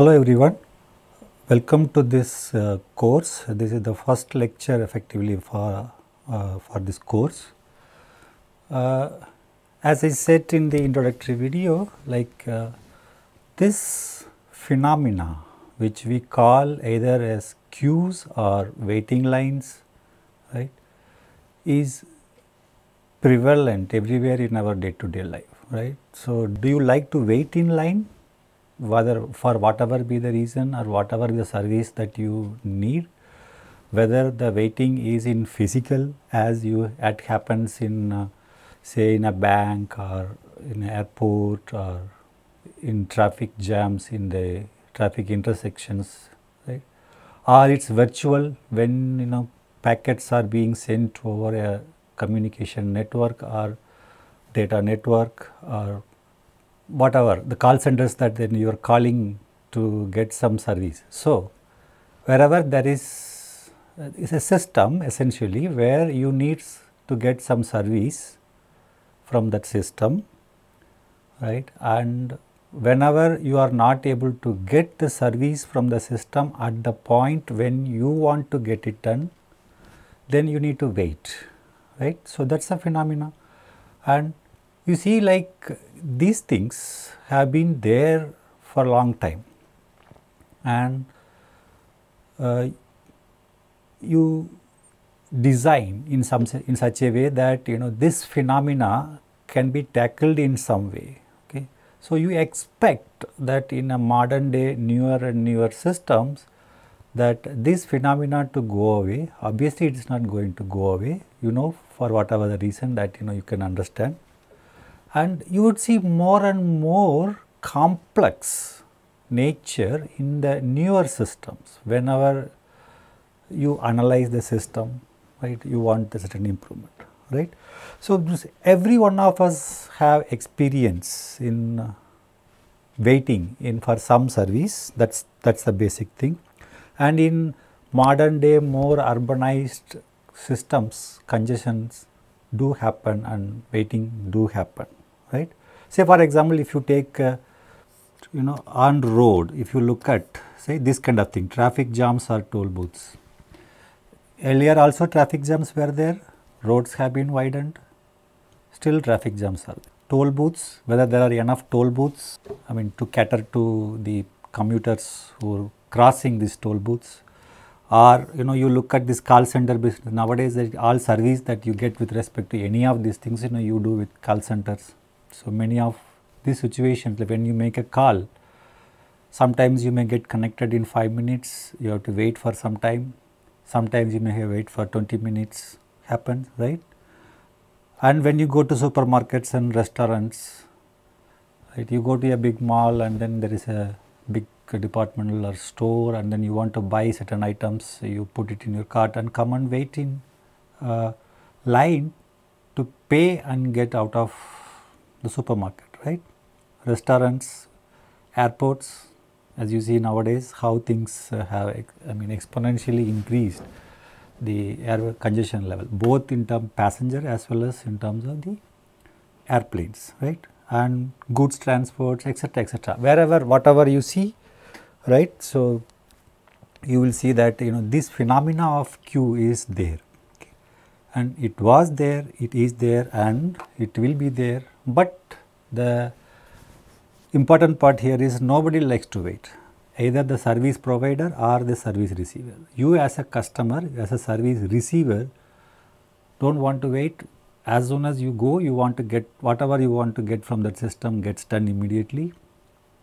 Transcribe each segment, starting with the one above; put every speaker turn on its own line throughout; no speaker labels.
Hello everyone, welcome to this uh, course. This is the first lecture effectively for, uh, for this course. Uh, as I said in the introductory video, like uh, this phenomena which we call either as queues or waiting lines, right, is prevalent everywhere in our day to day life, right. So, do you like to wait in line? whether for whatever be the reason or whatever the service that you need whether the waiting is in physical as you it happens in uh, say in a bank or in airport or in traffic jams in the traffic intersections right or it's virtual when you know packets are being sent over a communication network or data network or whatever the call centers that then you are calling to get some service. So, wherever there is uh, is a system essentially where you need to get some service from that system, right? And whenever you are not able to get the service from the system at the point when you want to get it done, then you need to wait, right? So, that is a phenomena and you see like these things have been there for a long time and uh, you design in some in such a way that you know this phenomena can be tackled in some way okay so you expect that in a modern day newer and newer systems that this phenomena to go away obviously it is not going to go away you know for whatever the reason that you know you can understand and you would see more and more complex nature in the newer systems whenever you analyze the system right you want a certain improvement right so every one of us have experience in waiting in for some service that's that's the basic thing and in modern day more urbanized systems congestions do happen and waiting do happen right. Say for example, if you take uh, you know on road, if you look at say this kind of thing, traffic jams or toll booths. Earlier also traffic jams were there, roads have been widened, still traffic jams are there. Toll booths, whether there are enough toll booths, I mean to cater to the commuters who are crossing these toll booths or you know you look at this call center business nowadays all service that you get with respect to any of these things you know you do with call centers so, many of these situations when you make a call, sometimes you may get connected in 5 minutes, you have to wait for some time, sometimes you may have wait for 20 minutes happens, right. And when you go to supermarkets and restaurants, right, you go to a big mall and then there is a big departmental or store and then you want to buy certain items, so you put it in your cart and come and wait in uh, line to pay and get out of the supermarket, right? Restaurants, airports, as you see nowadays how things uh, have, I mean, exponentially increased the air congestion level, both in terms passenger as well as in terms of the airplanes, right? And goods transports, etc., etc. Wherever, whatever you see, right? So you will see that you know this phenomena of Q is there and it was there, it is there and it will be there, but the important part here is nobody likes to wait either the service provider or the service receiver. You as a customer, as a service receiver do not want to wait as soon as you go you want to get whatever you want to get from that system gets done immediately.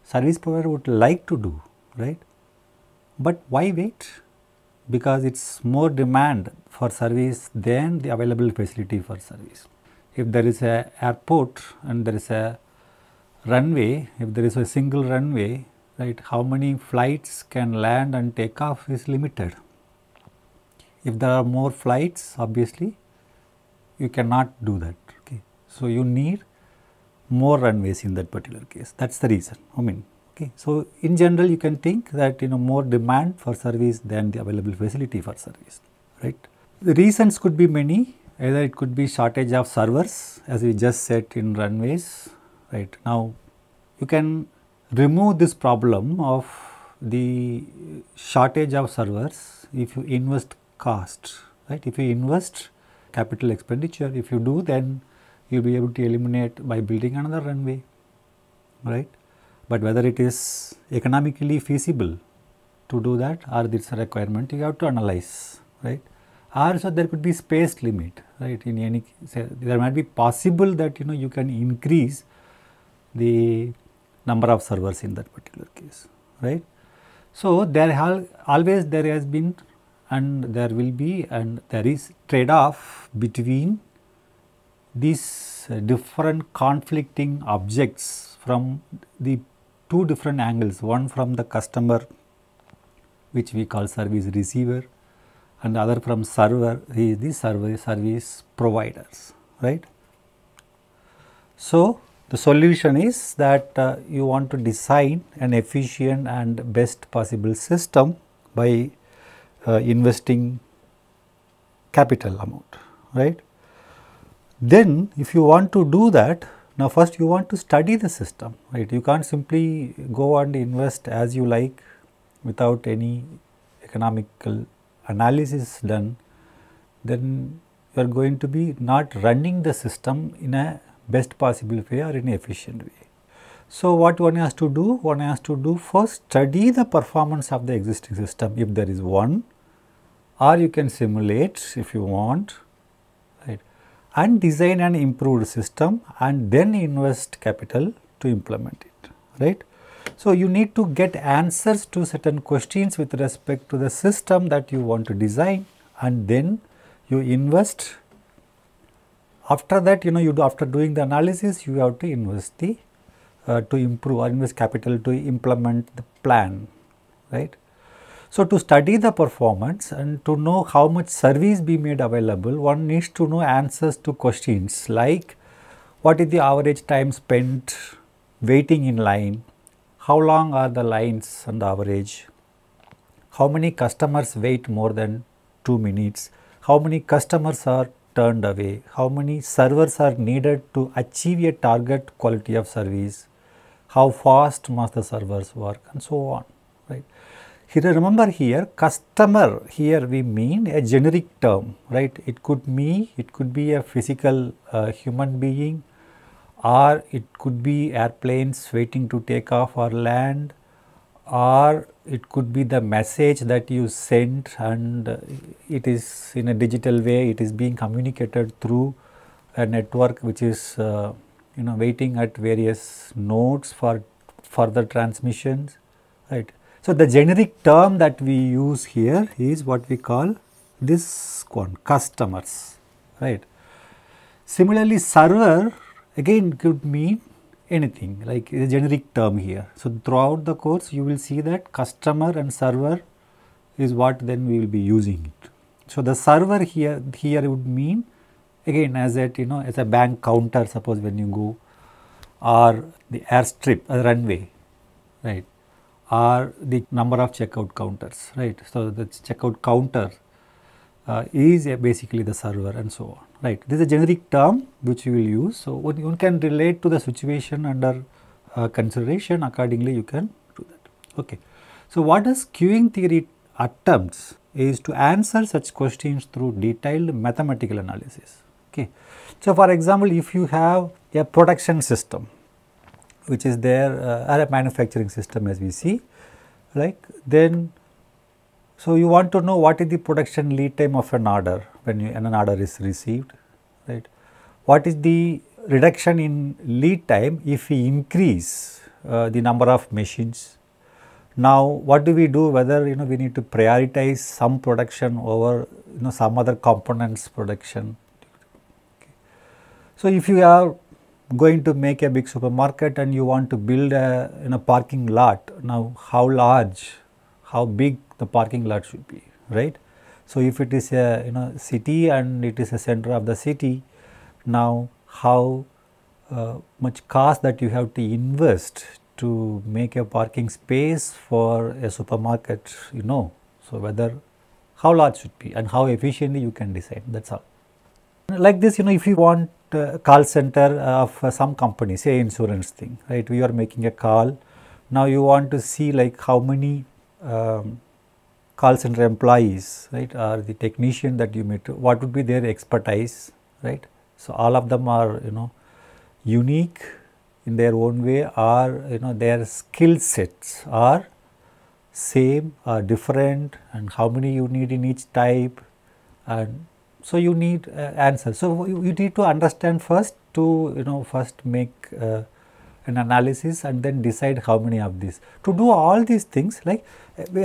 Service provider would like to do right, but why wait? because it is more demand for service than the available facility for service. If there is a airport and there is a runway, if there is a single runway, right, how many flights can land and take off is limited. If there are more flights, obviously, you cannot do that. Okay. So, you need more runways in that particular case, that is the reason, I mean Okay. So, in general you can think that you know more demand for service than the available facility for service, right. The reasons could be many either it could be shortage of servers as we just said in runways, right. Now, you can remove this problem of the shortage of servers if you invest cost, right. If you invest capital expenditure, if you do then you will be able to eliminate by building another runway, right but whether it is economically feasible to do that or it's a requirement you have to analyze right so there could be space limit right in any there might be possible that you know you can increase the number of servers in that particular case right so there have always there has been and there will be and there is trade off between these different conflicting objects from the two different angles one from the customer which we call service receiver and other from server he is the service service providers right. So, the solution is that uh, you want to design an efficient and best possible system by uh, investing capital amount right. Then if you want to do that now first you want to study the system, right? You can't simply go and invest as you like without any economical analysis done, then you are going to be not running the system in a best possible way or in an efficient way. So what one has to do? One has to do first study the performance of the existing system if there is one or you can simulate if you want and design an improved system and then invest capital to implement it, right. So, you need to get answers to certain questions with respect to the system that you want to design and then you invest. After that, you know, you do after doing the analysis, you have to invest the uh, to improve or invest capital to implement the plan, right. So, to study the performance and to know how much service be made available, one needs to know answers to questions like what is the average time spent waiting in line, how long are the lines on the average, how many customers wait more than 2 minutes, how many customers are turned away, how many servers are needed to achieve a target quality of service, how fast must the servers work and so on. Here, remember here, customer, here we mean a generic term, right? It could be, it could be a physical uh, human being or it could be airplanes waiting to take off or land or it could be the message that you sent and it is in a digital way, it is being communicated through a network which is uh, you know waiting at various nodes for further transmissions right so, the generic term that we use here is what we call this customers, right. Similarly, server again could mean anything like a generic term here. So, throughout the course you will see that customer and server is what then we will be using it. So, the server here, here would mean again as at you know as a bank counter suppose when you go or the airstrip, a runway, right are the number of checkout counters, right. So, the checkout counter uh, is basically the server and so on, right. This is a generic term which you will use. So, one, one can relate to the situation under uh, consideration accordingly you can do that, okay. So, what does queuing theory attempts is to answer such questions through detailed mathematical analysis, okay. So, for example, if you have a production system, which is there uh, Arab manufacturing system as we see, like then so you want to know what is the production lead time of an order when you, an order is received, right? What is the reduction in lead time if we increase uh, the number of machines? Now, what do we do? Whether you know we need to prioritize some production over you know some other components production. Okay. So, if you are going to make a big supermarket and you want to build a parking lot. Now, how large, how big the parking lot should be, right? So, if it is a you know city and it is a center of the city, now how uh, much cost that you have to invest to make a parking space for a supermarket, you know. So, whether how large should be and how efficiently you can design that is all. Like this you know if you want call center uh, of uh, some company, say insurance thing, right? We are making a call. Now you want to see like how many um, call center employees, right, Are the technician that you meet, what would be their expertise, right? So all of them are, you know, unique in their own way or, you know, their skill sets are same or different and how many you need in each type and so you need uh, answers. So you, you, need to understand first to you know first make uh, an analysis and then decide how many of these. To do all these things like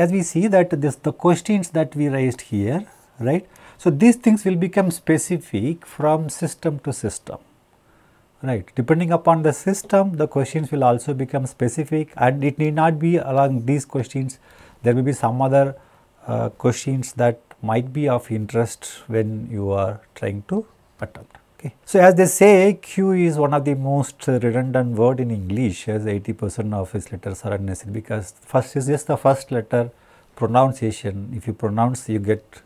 as we see that this the questions that we raised here right. So these things will become specific from system to system right. Depending upon the system the questions will also become specific and it need not be along these questions there will be some other uh, questions that might be of interest when you are trying to attempt. Okay. So, as they say Q is one of the most redundant word in English as 80 percent of its letters are unnecessary because first is just the first letter pronunciation if you pronounce you get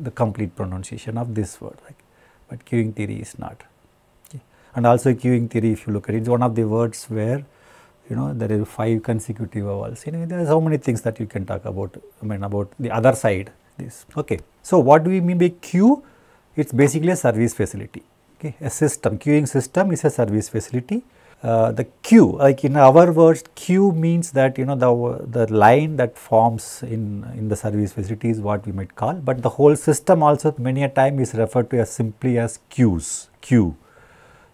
the complete pronunciation of this word right? but queuing theory is not. Okay. And also queuing theory if you look at it is one of the words where you know there are 5 consecutive vowels anyway there are so many things that you can talk about I mean about the other side this. Okay. So, what do we mean by queue? It is basically a service facility, okay. a system, queuing system is a service facility. Uh, the queue, like in our words, queue means that you know the, the line that forms in, in the service facility is what we might call, but the whole system also many a time is referred to as simply as queues, queue.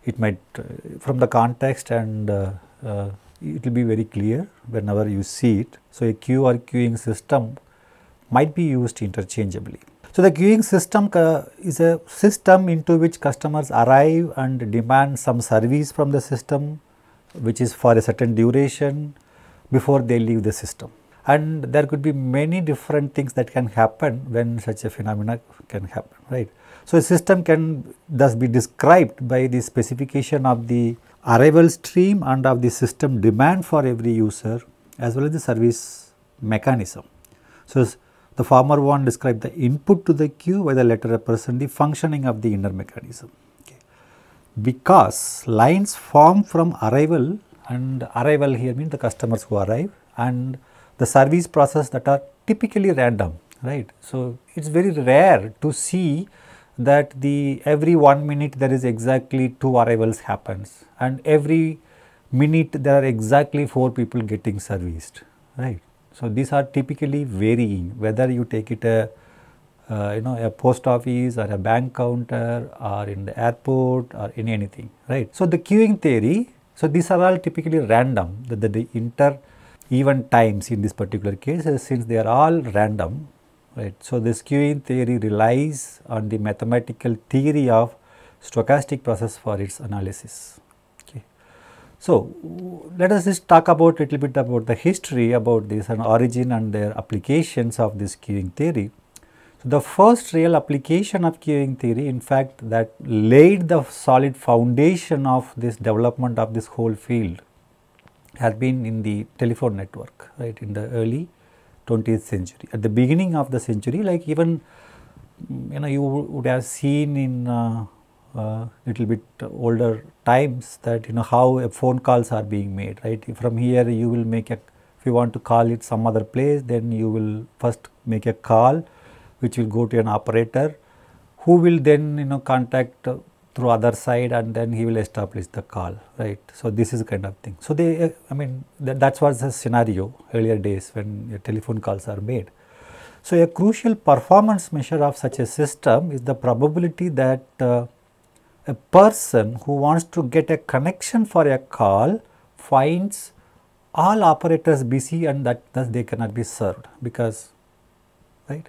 It might uh, from the context and uh, uh it will be very clear whenever you see it. So, a queue or queuing system might be used interchangeably. So, the queuing system is a system into which customers arrive and demand some service from the system which is for a certain duration before they leave the system. And there could be many different things that can happen when such a phenomena can happen, right. So, a system can thus be described by the specification of the arrival stream and of the system demand for every user as well as the service mechanism. So, the former one describes the input to the queue while the latter represents the functioning of the inner mechanism. Okay. Because lines form from arrival and arrival here means the customers who arrive and the service process that are typically random, right. So, it is very rare to see that the every one minute there is exactly two arrivals happens and every minute there are exactly four people getting serviced, right. So, these are typically varying whether you take it a uh, uh, you know a post office or a bank counter or in the airport or in anything right. So, the queuing theory so these are all typically random the, the, the inter even times in this particular case uh, since they are all random right. So, this queuing theory relies on the mathematical theory of stochastic process for its analysis. So, let us just talk about little bit about the history about this and origin and their applications of this queuing theory. So, the first real application of queuing theory in fact that laid the solid foundation of this development of this whole field has been in the telephone network right in the early 20th century. At the beginning of the century like even you know you would have seen in uh, uh, little bit older times that you know how phone calls are being made right from here you will make a if you want to call it some other place then you will first make a call which will go to an operator who will then you know contact uh, through other side and then he will establish the call right so this is kind of thing so they uh, i mean that that's was the scenario earlier days when telephone calls are made so a crucial performance measure of such a system is the probability that uh, a person who wants to get a connection for a call finds all operators busy and that thus they cannot be served because right.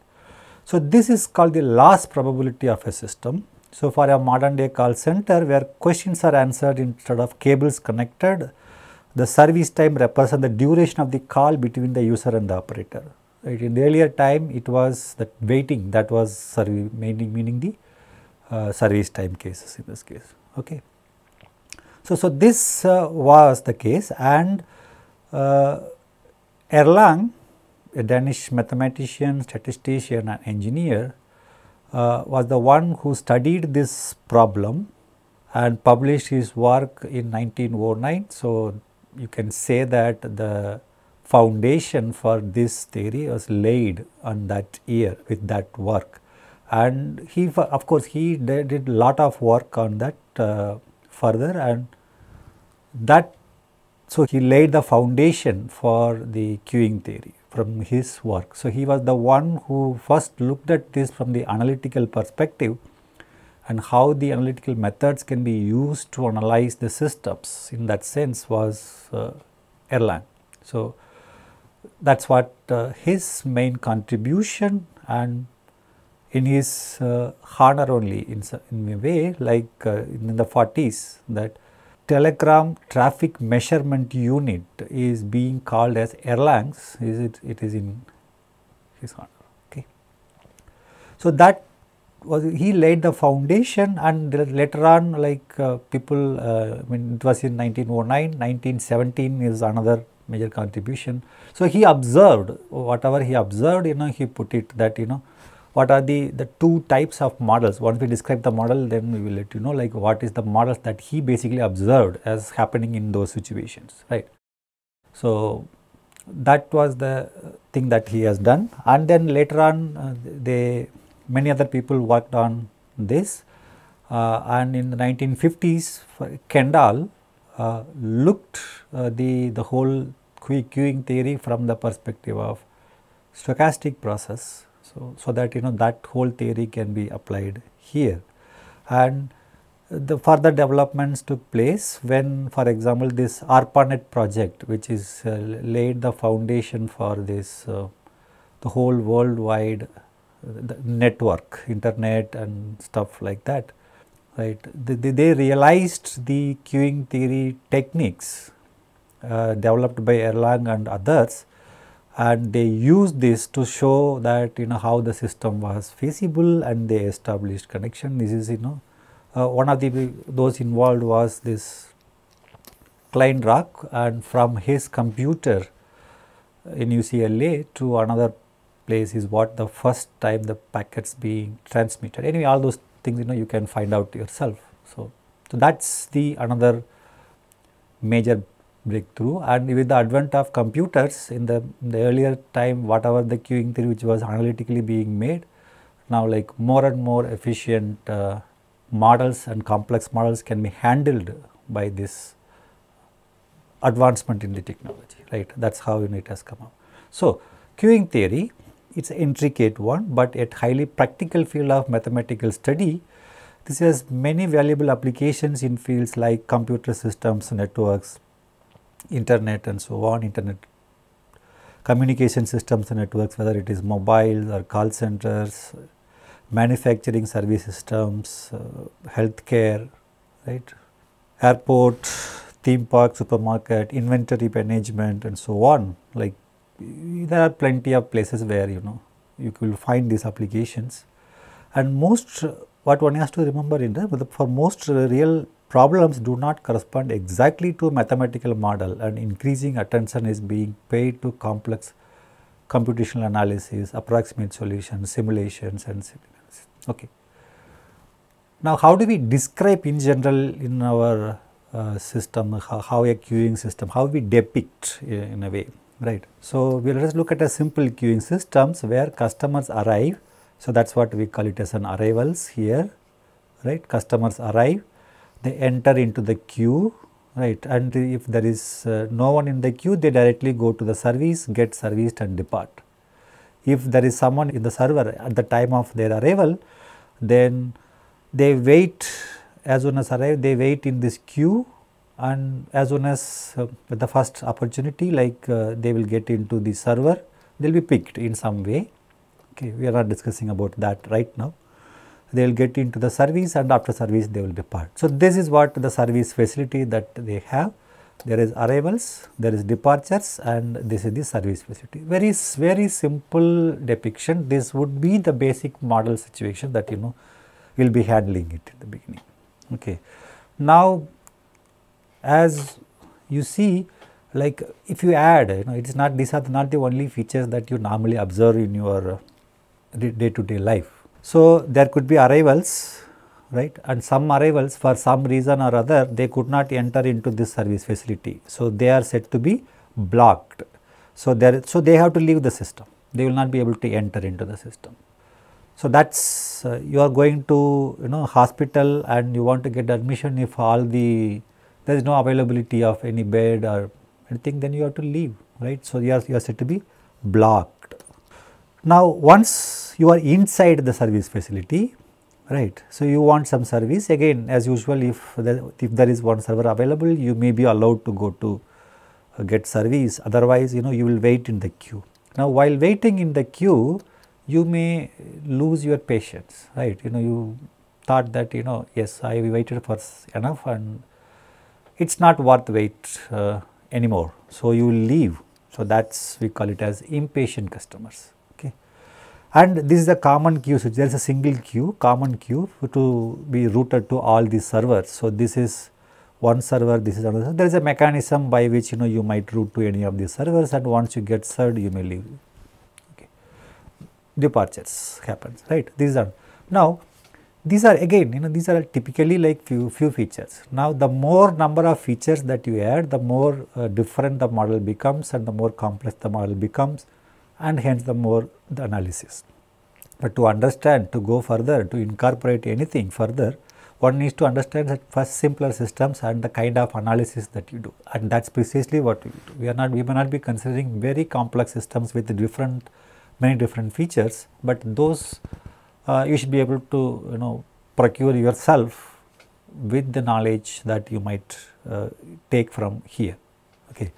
So, this is called the last probability of a system. So, for a modern day call center where questions are answered instead of cables connected, the service time represents the duration of the call between the user and the operator. Right. In the earlier time, it was the waiting that was serving, meaning, meaning the uh, service time cases in this case. Okay. So, so this uh, was the case and uh, Erlang, a Danish mathematician, statistician and engineer uh, was the one who studied this problem and published his work in 1909. So, you can say that the foundation for this theory was laid on that year with that work and he of course he did lot of work on that uh, further and that so he laid the foundation for the queuing theory from his work so he was the one who first looked at this from the analytical perspective and how the analytical methods can be used to analyze the systems in that sense was uh, Erlang so that's what uh, his main contribution and in his uh, honor only in, in a way like uh, in the 40s that telegram traffic measurement unit is being called as Erlangs is it, it is in his honor okay. So that was he laid the foundation and later on like uh, people uh, I mean it was in 1909, 1917 is another major contribution. So he observed whatever he observed you know he put it that you know what are the, the two types of models. Once we describe the model, then we will let you know like what is the models that he basically observed as happening in those situations, right. So, that was the thing that he has done and then later on uh, they many other people worked on this uh, and in the 1950s Kendall uh, looked uh, the the whole queuing theory from the perspective of stochastic process so, so that you know that whole theory can be applied here and the further developments took place when for example this ARPANET project which is uh, laid the foundation for this uh, the whole worldwide uh, network internet and stuff like that right they, they, they realized the queuing theory techniques uh, developed by Erlang and others and they used this to show that you know how the system was feasible and they established connection. This is you know uh, one of the those involved was this Klein Rock and from his computer in UCLA to another place is what the first time the packets being transmitted. Anyway, all those things you know you can find out yourself. So, so that is the another major breakthrough and with the advent of computers in the, in the earlier time whatever the queuing theory which was analytically being made now like more and more efficient uh, models and complex models can be handled by this advancement in the technology right that is how it has come up. So, queuing theory it is an intricate one but at highly practical field of mathematical study this has many valuable applications in fields like computer systems, networks, internet and so on, internet communication systems and networks, whether it is mobile or call centers, manufacturing service systems, uh, healthcare, right, airport, theme park, supermarket, inventory management and so on. Like there are plenty of places where you know you will find these applications and most what one has to remember in that for most real problems do not correspond exactly to mathematical model and increasing attention is being paid to complex computational analysis, approximate solutions, simulations and simulations. Okay. Now, how do we describe in general in our uh, system, how, how, a queuing system, how we depict uh, in a way, right. So, we will just look at a simple queuing systems where customers arrive. So, that is what we call it as an arrivals here, right. Customers arrive they enter into the queue right and if there is uh, no one in the queue they directly go to the service get serviced and depart. If there is someone in the server at the time of their arrival then they wait as soon as arrive they wait in this queue and as soon as uh, the first opportunity like uh, they will get into the server they will be picked in some way okay we are not discussing about that right now they will get into the service and after service they will depart. So, this is what the service facility that they have. There is arrivals, there is departures and this is the service facility. Very, very simple depiction. This would be the basic model situation that you know we will be handling it in the beginning. Okay. Now, as you see like if you add you know it is not these are not the only features that you normally observe in your day to day life so, there could be arrivals right and some arrivals for some reason or other they could not enter into this service facility. So, they are said to be blocked. So, there so they have to leave the system they will not be able to enter into the system. So, that is uh, you are going to you know hospital and you want to get admission if all the there is no availability of any bed or anything then you have to leave right. So, you are, you are said to be blocked. Now, once you are inside the service facility, right. So, you want some service again as usual if the, if there is one server available you may be allowed to go to uh, get service otherwise you know you will wait in the queue. Now, while waiting in the queue you may lose your patience right you know you thought that you know yes I waited for enough and it is not worth wait uh, anymore. So, you leave. So, that is we call it as impatient customers and this is the common queue switch. There is a single queue, common queue to be routed to all these servers. So, this is one server, this is another. There is a mechanism by which you know you might route to any of these servers and once you get served, you may leave. Okay. Departures happens, right. These are now these are again you know these are typically like few few features. Now, the more number of features that you add, the more uh, different the model becomes and the more complex the model becomes and hence the more the analysis. But to understand, to go further, to incorporate anything further, one needs to understand that first simpler systems and the kind of analysis that you do and that is precisely what we do. We are not, we may not be considering very complex systems with different, many different features, but those uh, you should be able to, you know, procure yourself with the knowledge that you might uh, take from here. Okay.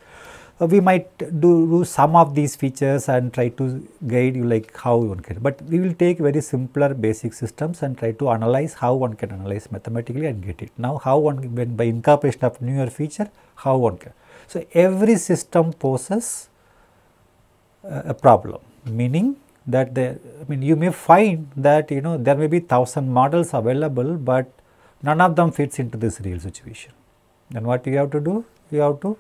Uh, we might do, do, some of these features and try to guide you like how one can. But we will take very simpler basic systems and try to analyze how one can analyze mathematically and get it. Now how one when by incorporation of newer feature, how one can. So every system poses uh, a problem, meaning that the, I mean you may find that you know there may be thousand models available, but none of them fits into this real situation. Then what you have to do? You have to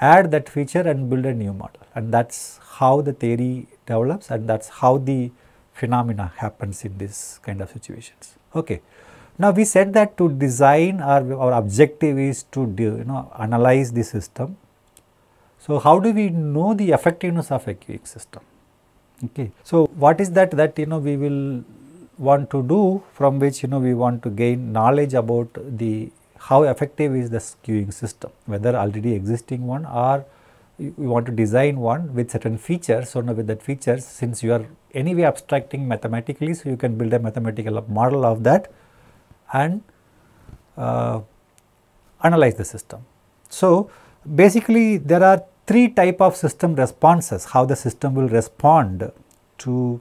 add that feature and build a new model and that is how the theory develops and that is how the phenomena happens in this kind of situations. Okay. Now, we said that to design our, our objective is to do, you know analyze the system. So, how do we know the effectiveness of a QX system? Okay. So, what is that that you know we will want to do from which you know we want to gain knowledge about the how effective is the queuing system, whether already existing one or you, want to design one with certain features. So, now with that features, since you are anyway abstracting mathematically, so you can build a mathematical model of that and uh, analyze the system. So, basically there are three type of system responses, how the system will respond to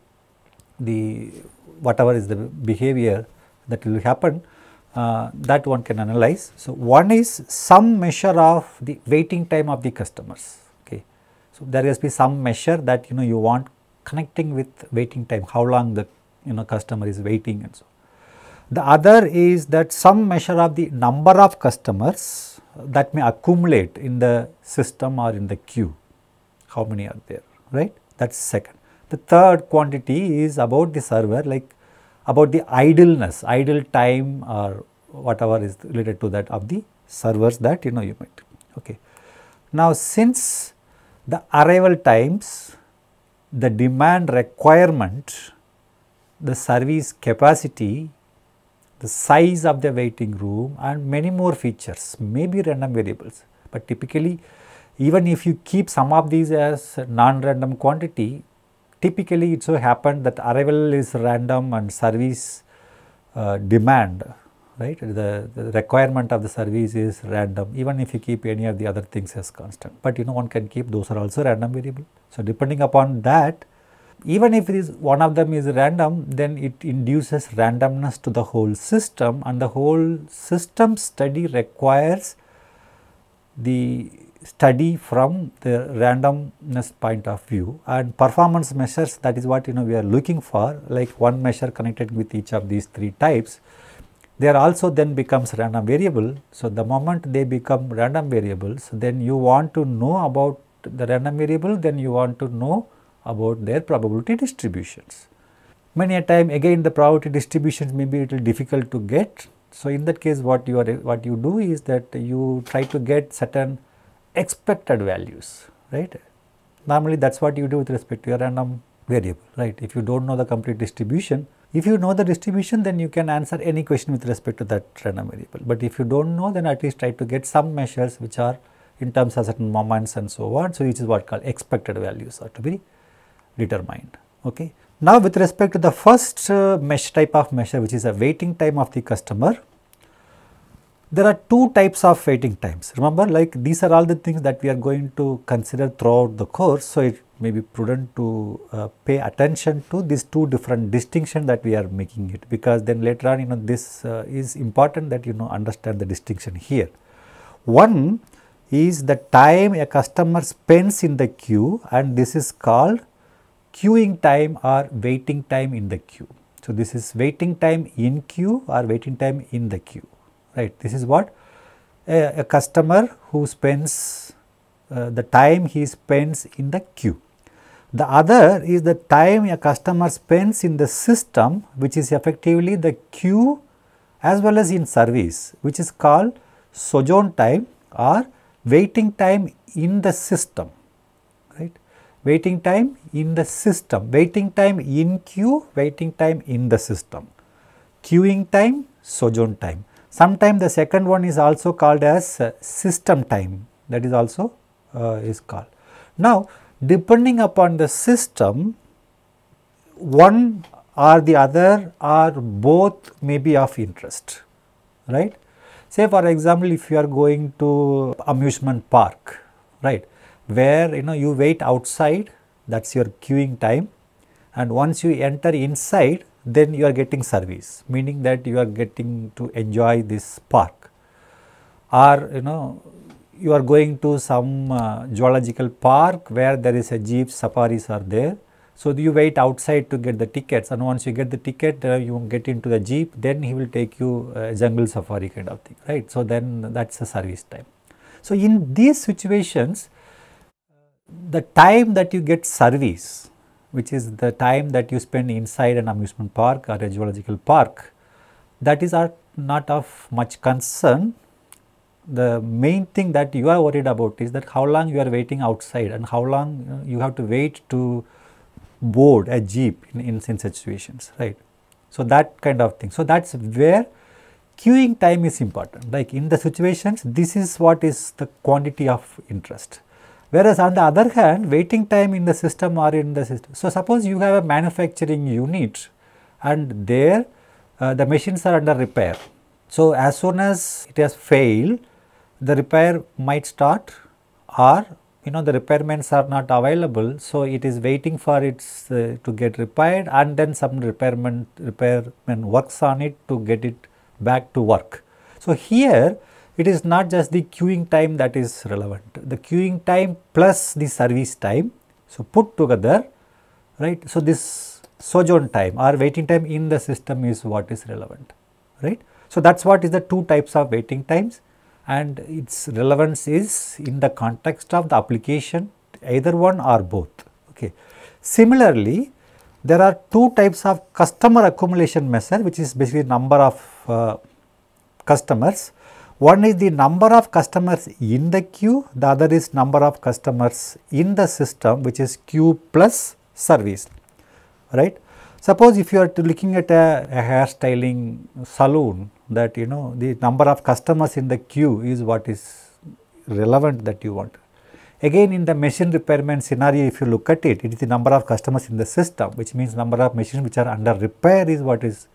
the whatever is the behavior that will happen uh, that one can analyze. So, one is some measure of the waiting time of the customers. Okay. So, there has to be some measure that you know you want connecting with waiting time, how long the you know customer is waiting and so. The other is that some measure of the number of customers that may accumulate in the system or in the queue, how many are there, right? That is second. The third quantity is about the server like about the idleness, idle time or whatever is related to that of the servers that you know you might. Okay. Now, since the arrival times, the demand requirement, the service capacity, the size of the waiting room and many more features may be random variables. But typically even if you keep some of these as non-random quantity, typically it so happened that arrival is random and service uh, demand right the, the, requirement of the service is random even if you keep any of the other things as constant but you know one can keep those are also random variable so depending upon that even if it is one of them is random then it induces randomness to the whole system and the whole system study requires the study from the randomness point of view and performance measures that is what you know we are looking for like one measure connected with each of these three types they are also then becomes random variable. So, the moment they become random variables then you want to know about the random variable then you want to know about their probability distributions. Many a time again the probability distributions may be little difficult to get. So, in that case what you are what you do is that you try to get certain expected values, right. Normally that is what you do with respect to your random variable, right. If you do not know the complete distribution, if you know the distribution then you can answer any question with respect to that random variable. But if you do not know then at least try to get some measures which are in terms of certain moments and so on. So, which is what called expected values are to be determined. Okay. Now, with respect to the first uh, mesh type of measure which is a waiting time of the customer, there are two types of waiting times. Remember, like these are all the things that we are going to consider throughout the course. So, it may be prudent to uh, pay attention to these two different distinction that we are making it because then later on, you know, this uh, is important that you know understand the distinction here. One is the time a customer spends in the queue and this is called queuing time or waiting time in the queue. So, this is waiting time in queue or waiting time in the queue right. This is what a, a customer who spends uh, the time he spends in the queue. The other is the time a customer spends in the system which is effectively the queue as well as in service which is called sojourn time or waiting time in the system, right. Waiting time in the system, waiting time in queue, waiting time in the system, queuing time, sojourn time. Sometimes the second one is also called as uh, system time that is also uh, is called. Now depending upon the system one or the other or both may be of interest right. Say for example if you are going to amusement park right where you know you wait outside that is your queuing time and once you enter inside then you are getting service, meaning that you are getting to enjoy this park or you know you are going to some uh, zoological park where there is a jeep, safaris are there. So, you wait outside to get the tickets and once you get the ticket uh, you get into the jeep then he will take you uh, jungle safari kind of thing right. So, then that is the service time. So, in these situations the time that you get service which is the time that you spend inside an amusement park or a zoological park, that is not of much concern. The main thing that you are worried about is that how long you are waiting outside and how long uh, you have to wait to board a jeep in, in, in such situations, right. So, that kind of thing. So, that is where queuing time is important. Like in the situations, this is what is the quantity of interest. Whereas on the other hand, waiting time in the system or in the system. So, suppose you have a manufacturing unit and there uh, the machines are under repair. So, as soon as it has failed, the repair might start or you know the repairments are not available. So, it is waiting for it uh, to get repaired and then some repairment, repairman works on it to get it back to work. So, here it is not just the queuing time that is relevant, the queuing time plus the service time. So, put together, right. So, this sojourn time or waiting time in the system is what is relevant, right. So, that is what is the two types of waiting times and its relevance is in the context of the application either one or both. Okay. Similarly, there are two types of customer accumulation measure which is basically number of uh, customers one is the number of customers in the queue, the other is number of customers in the system which is queue plus service, right. Suppose if you are looking at a, a styling salon that you know the number of customers in the queue is what is relevant that you want. Again in the machine repairment scenario if you look at it, it is the number of customers in the system which means number of machines which are under repair is what is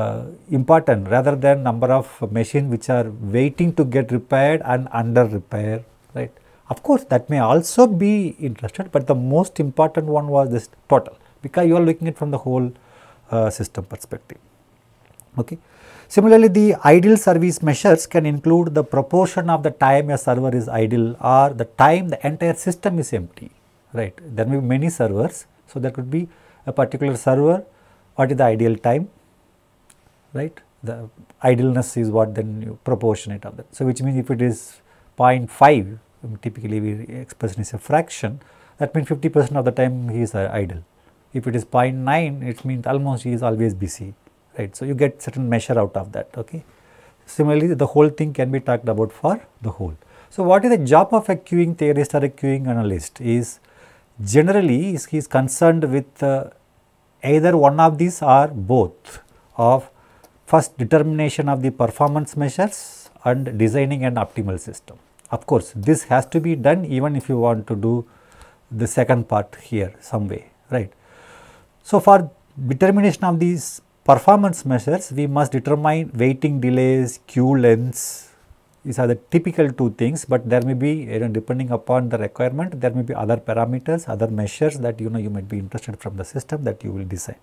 uh, important rather than number of machines which are waiting to get repaired and under repair, right. Of course, that may also be interested, but the most important one was this total because you are looking at from the whole uh, system perspective. Okay. Similarly, the idle service measures can include the proportion of the time a server is idle or the time the entire system is empty, right. There may be many servers. So, there could be a particular server, what is the ideal time, right the idleness is what then you proportionate of that so which means if it is 0.5 typically we express it as a fraction that means 50 percent of the time he is uh, idle if it is 0.9 it means almost he is always busy right so you get certain measure out of that okay similarly the whole thing can be talked about for the whole so what is the job of a queuing theorist or a queuing analyst is generally is he is concerned with uh, either one of these or both of First determination of the performance measures and designing an optimal system. Of course, this has to be done even if you want to do the second part here some way, right. So, for determination of these performance measures, we must determine waiting delays, queue lengths, these are the typical two things but there may be you know depending upon the requirement there may be other parameters other measures that you know you might be interested from the system that you will design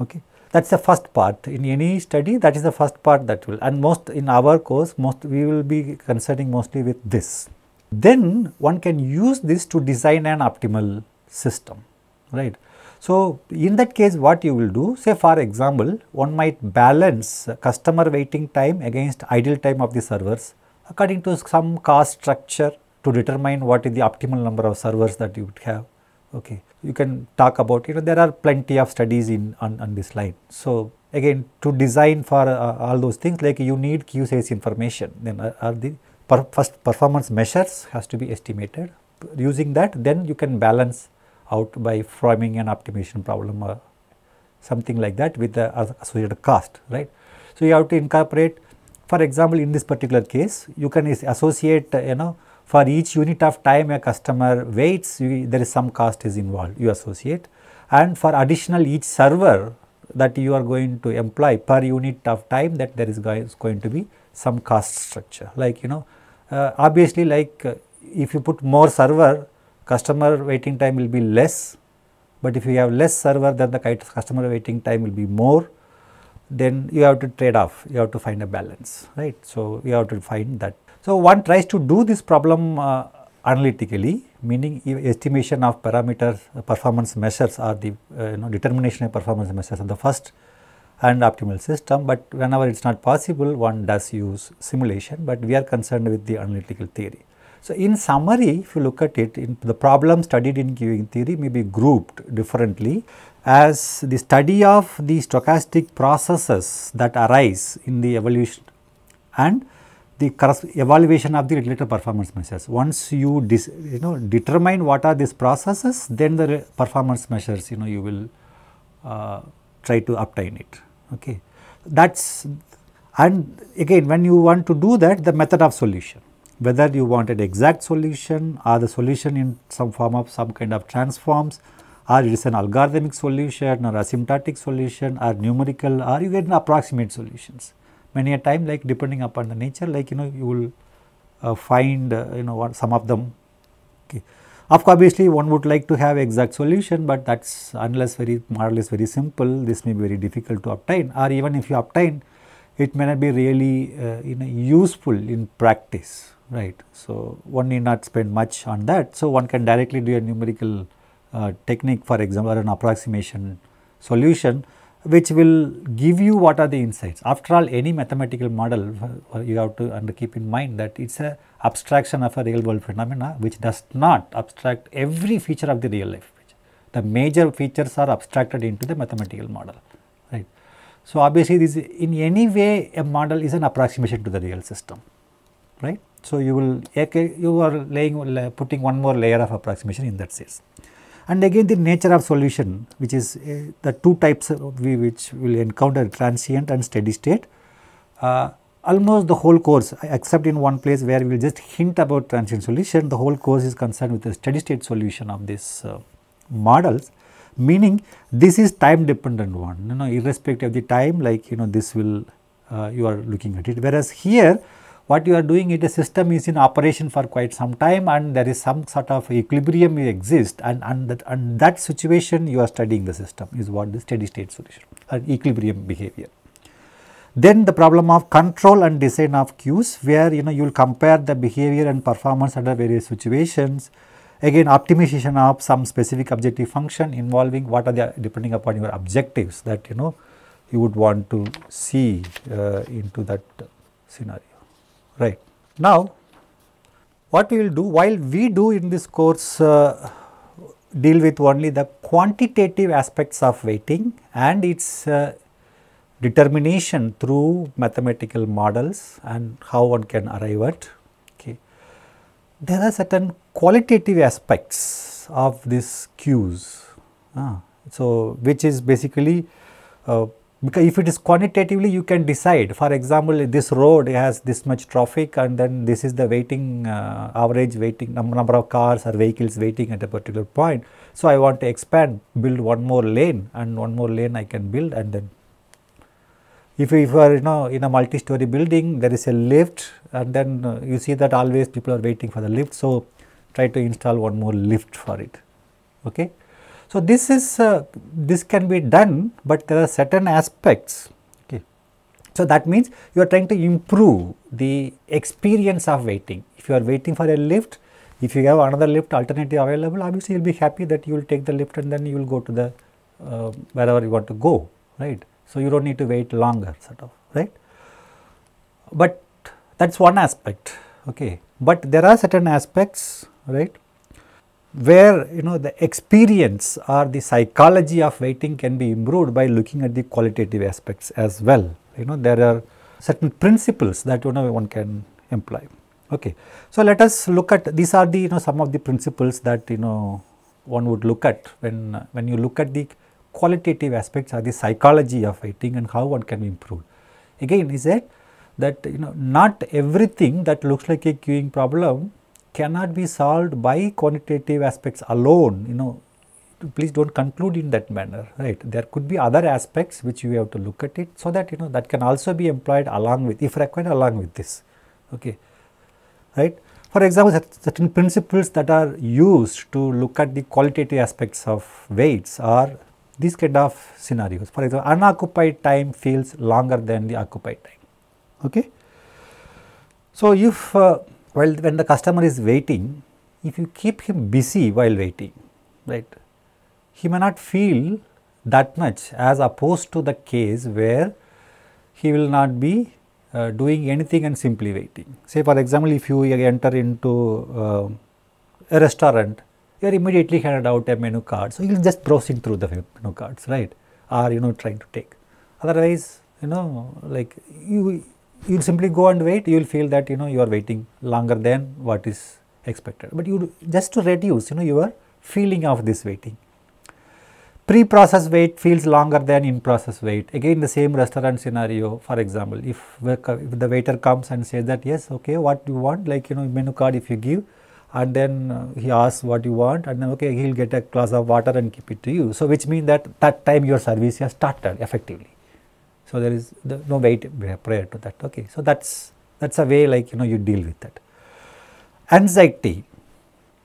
okay that is the first part in any study that is the first part that will and most in our course most we will be concerning mostly with this. Then one can use this to design an optimal system right. So, in that case what you will do say for example, one might balance customer waiting time against idle time of the servers according to some cost structure to determine what is the optimal number of servers that you would have Okay, you can talk about, you know, there are plenty of studies in on, on this line. So again, to design for uh, all those things, like you need QSAS information, then are, uh, are the per first performance measures has to be estimated. Using that, then you can balance out by framing an optimization problem or something like that with the associated cost, right. So you have to incorporate, for example, in this particular case, you can associate, uh, you know, for each unit of time a customer waits you, there is some cost is involved you associate and for additional each server that you are going to employ per unit of time that there is going to be some cost structure like you know uh, obviously like uh, if you put more server customer waiting time will be less but if you have less server then the customer waiting time will be more then you have to trade off you have to find a balance right so you have to find that so, one tries to do this problem uh, analytically meaning estimation of parameters uh, performance measures or the uh, you know determination of performance measures of the first and optimal system, but whenever it is not possible one does use simulation, but we are concerned with the analytical theory. So, in summary if you look at it in the problem studied in queuing theory may be grouped differently as the study of the stochastic processes that arise in the evolution and the evaluation of the regulator performance measures. Once you, dis, you know, determine what are these processes, then the performance measures, you know, you will uh, try to obtain it, okay. That's, and again, when you want to do that, the method of solution, whether you want an exact solution or the solution in some form of some kind of transforms, or it is an algorithmic solution or asymptotic solution or numerical or you get an approximate solutions many a time like depending upon the nature like you know you will uh, find uh, you know some of them okay. Of course, obviously one would like to have exact solution but that is unless very more or less very simple this may be very difficult to obtain or even if you obtain it may not be really uh, you know useful in practice right. So, one need not spend much on that. So, one can directly do a numerical uh, technique for example or an approximation solution which will give you what are the insights. After all any mathematical model uh, you have to keep in mind that it is a abstraction of a real world phenomena which does not abstract every feature of the real life. The major features are abstracted into the mathematical model, right. So, obviously this in any way a model is an approximation to the real system, right. So, you will you are laying putting one more layer of approximation in that sense. And again the nature of solution which is uh, the two types we which will encounter transient and steady state. Uh, almost the whole course except in one place where we will just hint about transient solution the whole course is concerned with the steady state solution of these uh, models meaning this is time dependent one you know irrespective of the time like you know this will uh, you are looking at it whereas here what you are doing is the system is in operation for quite some time and there is some sort of equilibrium exists and, and, that, and that situation you are studying the system is what the steady state solution or uh, equilibrium behavior. Then the problem of control and design of cues where you know you will compare the behavior and performance under various situations. Again optimization of some specific objective function involving what are the depending upon your objectives that you know you would want to see uh, into that scenario right. Now, what we will do while we do in this course uh, deal with only the quantitative aspects of weighting and its uh, determination through mathematical models and how one can arrive at okay. There are certain qualitative aspects of these cues. Ah, so, which is basically uh, because if it is quantitatively you can decide for example this road has this much traffic and then this is the waiting uh, average waiting number of cars or vehicles waiting at a particular point so i want to expand build one more lane and one more lane i can build and then if you are you know in a multi-story building there is a lift and then uh, you see that always people are waiting for the lift so try to install one more lift for it okay so, this is uh, this can be done, but there are certain aspects. Okay. So, that means you are trying to improve the experience of waiting. If you are waiting for a lift, if you have another lift alternative available, obviously you will be happy that you will take the lift and then you will go to the uh, wherever you want to go, right. So, you do not need to wait longer sort of, right. But that is one aspect, okay. But there are certain aspects, right, where you know the experience or the psychology of waiting can be improved by looking at the qualitative aspects as well. You know there are certain principles that you know one can imply. Okay. So, let us look at these are the you know some of the principles that you know one would look at when when you look at the qualitative aspects or the psychology of waiting and how one can improve. Again is it that you know not everything that looks like a queuing problem cannot be solved by quantitative aspects alone, you know, please do not conclude in that manner, right. There could be other aspects which you have to look at it so that, you know, that can also be employed along with, if required along with this, okay, right. For example, certain principles that are used to look at the qualitative aspects of weights are these kind of scenarios. For example, unoccupied time feels longer than the occupied time. Okay. So, if uh, well, when the customer is waiting, if you keep him busy while waiting, right, he may not feel that much as opposed to the case where he will not be uh, doing anything and simply waiting. Say for example, if you enter into uh, a restaurant, you are immediately handed out a menu card. So, you will just browsing through the menu cards, right, or you know trying to take. Otherwise, you know like you you will simply go and wait, you will feel that you know you are waiting longer than what is expected. But you just to reduce you know your feeling of this waiting. Pre-process wait feels longer than in-process wait. Again the same restaurant scenario for example if, if the waiter comes and says that yes okay what you want like you know menu card if you give and then uh, he asks what you want and then okay he will get a glass of water and keep it to you. So which means that that time your service has started effectively. So there is the, no wait prior to that. Okay, so that's that's a way like you know you deal with that. Anxiety.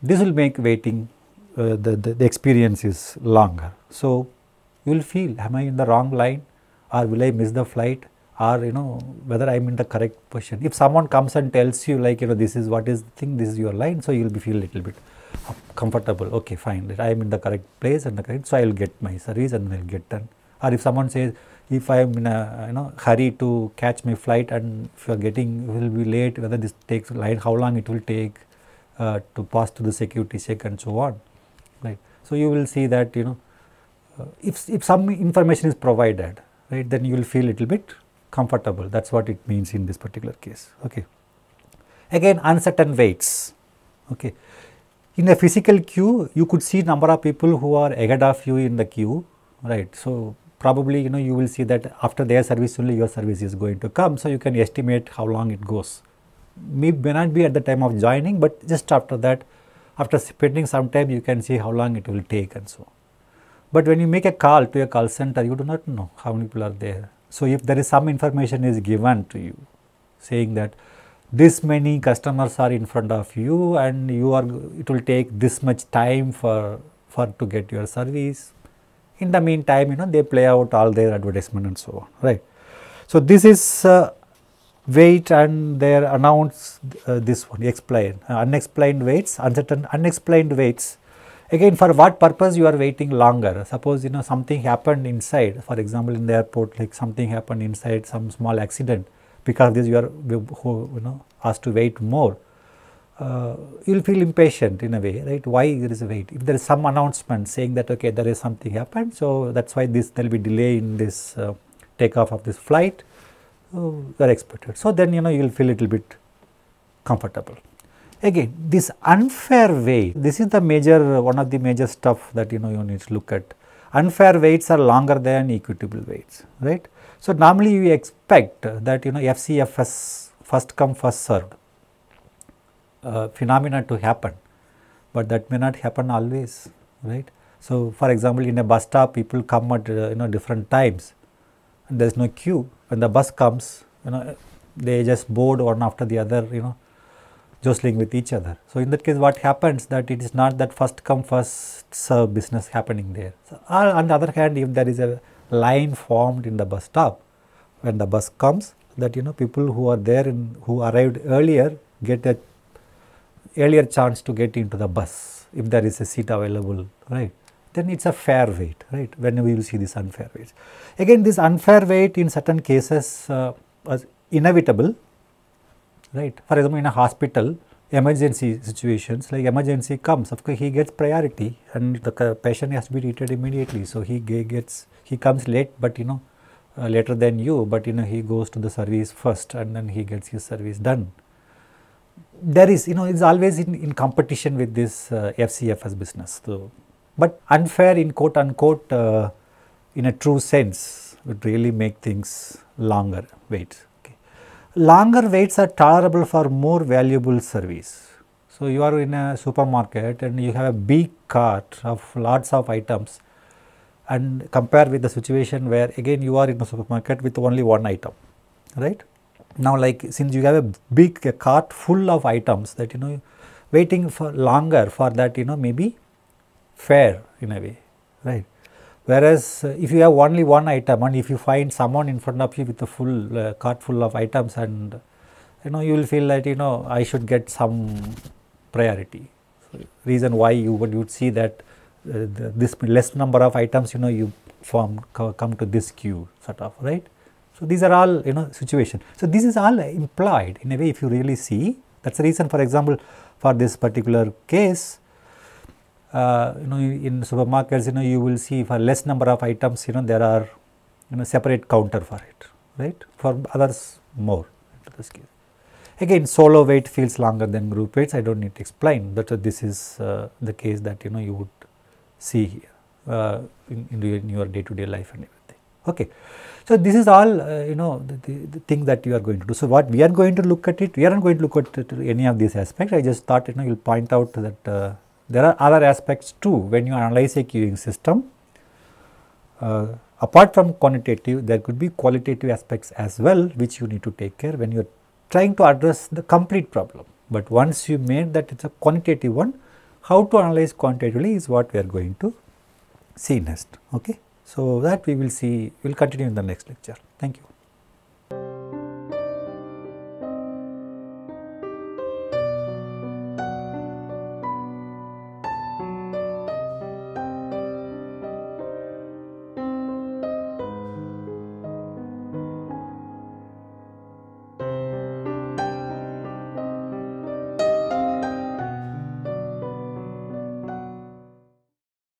This will make waiting uh, the, the, the experience is longer. So you will feel am I in the wrong line or will I miss the flight or you know whether I am in the correct position. If someone comes and tells you like you know this is what is the thing, this is your line, so you will be feel a little bit comfortable. Okay, fine, I am in the correct place and the correct, so I will get my service and I will get done. Or if someone says if I am in a you know hurry to catch my flight and if you are getting will be late whether this takes line how long it will take uh, to pass through the security check and so on right. So you will see that you know uh, if, if some information is provided right then you will feel little bit comfortable that is what it means in this particular case okay. Again uncertain weights okay. In a physical queue you could see number of people who are ahead of you in the queue right. So probably you know you will see that after their service only your service is going to come. So, you can estimate how long it goes. May, may not be at the time of joining, but just after that after spending some time you can see how long it will take and so on. But when you make a call to a call center, you do not know how many people are there. So, if there is some information is given to you saying that this many customers are in front of you and you are it will take this much time for for to get your service in the meantime you know they play out all their advertisement and so on right so this is uh, weight and their announce uh, this one explain uh, unexplained weights uncertain unexplained weights again for what purpose you are waiting longer suppose you know something happened inside for example in the airport like something happened inside some small accident because this you are you know asked to wait more uh, you will feel impatient in a way, right? Why there is a wait? If there is some announcement saying that okay, there is something happened, so that's why this there will be delay in this uh, takeoff of this flight, uh, are expected. So then you know you will feel a little bit comfortable. Again, this unfair wait. This is the major one of the major stuff that you know you need to look at. Unfair waits are longer than equitable waits, right? So normally you expect that you know FCFS first come first served uh, phenomena to happen, but that may not happen always, right? So, for example, in a bus stop, people come at uh, you know different times, and there is no queue. When the bus comes, you know, they just board one after the other, you know, jostling with each other. So, in that case, what happens that it is not that first come first serve business happening there. So, on the other hand, if there is a line formed in the bus stop, when the bus comes, that you know people who are there and who arrived earlier get a earlier chance to get into the bus if there is a seat available, right? Then it's a fair weight, right? When you will see this unfair weight. Again, this unfair weight in certain cases uh, was inevitable, right? For example, in a hospital, emergency situations like emergency comes of course he gets priority and the patient has to be treated immediately so he gets he comes late but you know uh, later than you but you know he goes to the service first and then he gets his service done there is, you know, it's always in, in competition with this uh, FCFS business. So, but unfair in quote unquote, uh, in a true sense, would really make things longer wait. Okay. Longer waits are tolerable for more valuable service. So, you are in a supermarket and you have a big cart of lots of items and compare with the situation where again you are in a supermarket with only one item, right now like since you have a big a cart full of items that you know waiting for longer for that you know maybe fair in a way right whereas uh, if you have only one item and if you find someone in front of you with a full uh, cart full of items and you know you will feel that you know i should get some priority so, reason why you would you would see that uh, the, this less number of items you know you form come to this queue sort of right so, these are all you know situation. So, this is all implied in a way if you really see that is the reason for example, for this particular case uh, you know in supermarkets you know you will see for less number of items you know there are you know separate counter for it right for others more Again solo wait feels longer than group waits I do not need to explain but uh, this is uh, the case that you know you would see here uh, in, in, your day to day life anyway. Okay. So, this is all uh, you know the, the, the, thing that you are going to do. So, what we are going to look at it, we are not going to look at it, any of these aspects. I just thought you know you will point out that uh, there are other aspects too when you analyze a queuing system. Uh, apart from quantitative, there could be qualitative aspects as well which you need to take care when you are trying to address the complete problem. But once you made that it is a quantitative one, how to analyze quantitatively is what we are going to see next. Okay. So, that we will see, we will continue in the next lecture. Thank you.